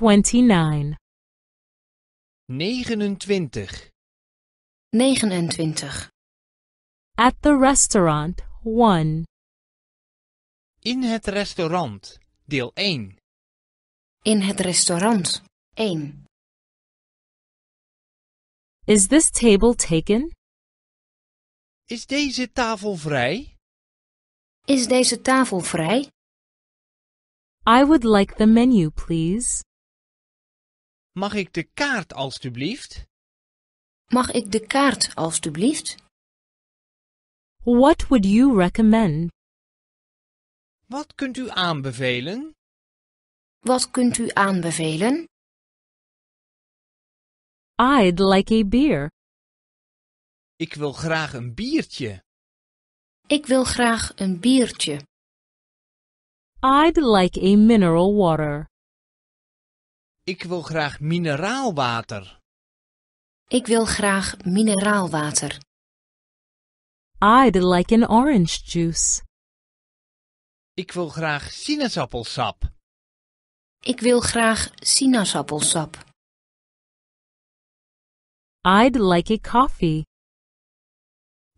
29 29 29 At the restaurant 1 In het restaurant deel 1 In het restaurant 1 Is this table taken? Is deze tafel vrij? Is deze tafel vrij? I would like the menu, please. Mag ik de kaart alstublieft? Mag ik de kaart alstublieft? What would you recommend? Wat kunt u aanbevelen? Wat kunt u aanbevelen? I'd like a beer. Ik wil graag een biertje. Ik wil graag een biertje. I'd like a mineral water. Ik wil graag mineraalwater. Ik wil graag mineraalwater. I'd like an orange juice. Ik wil graag sinaasappelsap. Ik wil graag sinaasappelsap. I'd like a coffee.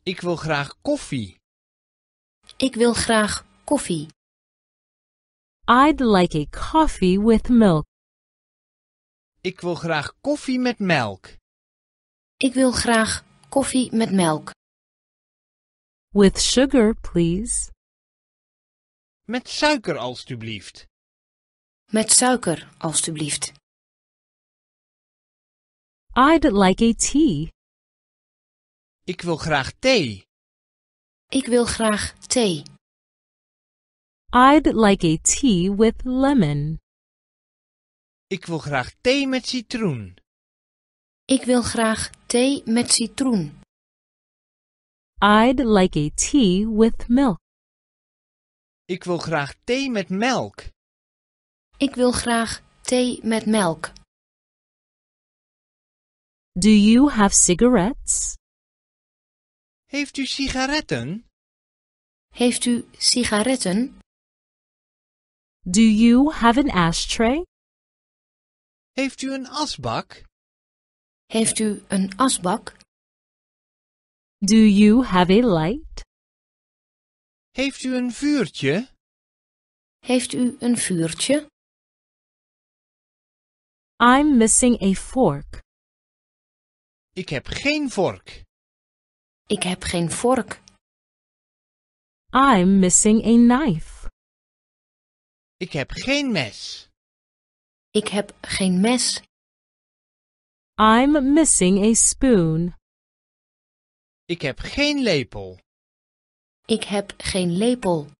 Ik wil graag koffie. Ik wil graag koffie. I'd like a coffee with milk. Ik wil graag koffie met melk. Ik wil graag koffie met melk. With sugar, please. Met suiker, alstublieft. Met suiker, alstublieft. I'd like a tea. Ik wil graag thee. Ik wil graag thee. I'd like a tea with lemon. Ik wil graag thee met citroen. Ik wil graag thee met citroen. I'd like a tea with milk. Ik wil graag thee met melk. Ik wil graag thee met melk. Do you have cigarettes? Heeft u sigaretten? Heeft u sigaretten? Do you have an ashtray? Heeft u een asbak? Heeft u een asbak? Do you have a light? Heeft u een vuurtje? Heeft u een vuurtje? I'm missing a fork. Ik heb geen vork. Ik heb geen vork. I'm missing a knife. Ik heb geen mes. Ik heb geen mes. I'm missing a spoon. Ik heb geen lepel. Ik heb geen lepel.